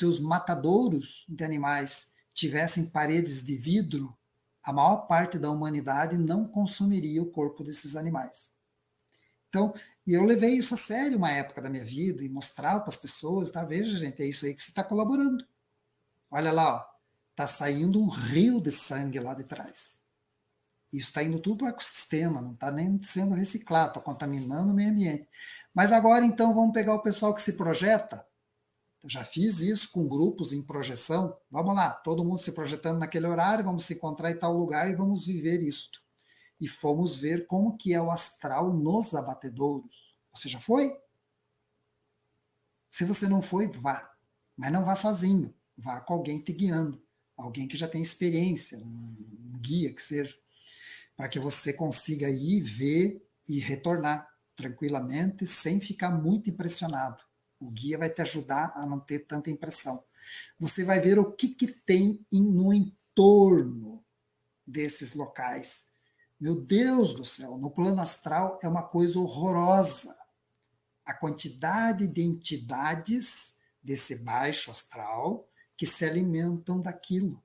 seus matadouros de animais tivessem paredes de vidro, a maior parte da humanidade não consumiria o corpo desses animais. Então, e eu levei isso a sério uma época da minha vida e mostrava para as pessoas, tá? Veja, gente, é isso aí que você está colaborando. Olha lá, ó, tá saindo um rio de sangue lá de trás. Isso está indo tudo para o ecossistema, não está nem sendo reciclado, está contaminando o meio ambiente. Mas agora, então, vamos pegar o pessoal que se projeta já fiz isso com grupos em projeção. Vamos lá, todo mundo se projetando naquele horário, vamos se encontrar em tal lugar e vamos viver isto. E fomos ver como que é o astral nos abatedouros. Você já foi? Se você não foi, vá. Mas não vá sozinho, vá com alguém te guiando, alguém que já tem experiência, um guia que seja, para que você consiga ir, ver e retornar tranquilamente, sem ficar muito impressionado o guia vai te ajudar a não ter tanta impressão. Você vai ver o que, que tem no entorno desses locais. Meu Deus do céu, no plano astral é uma coisa horrorosa. A quantidade de entidades desse baixo astral que se alimentam daquilo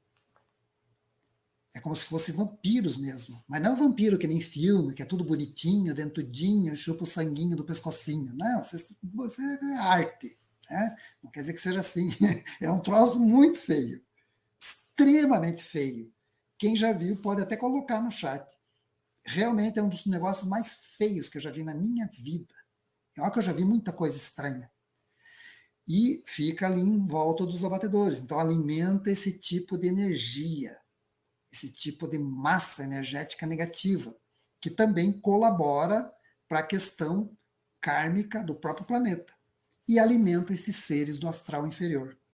como se fossem vampiros mesmo. Mas não vampiro que nem filme, que é tudo bonitinho, dentudinho, chupa o sanguinho do pescocinho. Não, você, é arte. Né? Não quer dizer que seja assim. É um troço muito feio. Extremamente feio. Quem já viu pode até colocar no chat. Realmente é um dos negócios mais feios que eu já vi na minha vida. É uma que eu já vi muita coisa estranha e fica ali em volta dos abatedores. Então alimenta esse tipo de energia esse tipo de massa energética negativa, que também colabora para a questão kármica do próprio planeta e alimenta esses seres do astral inferior.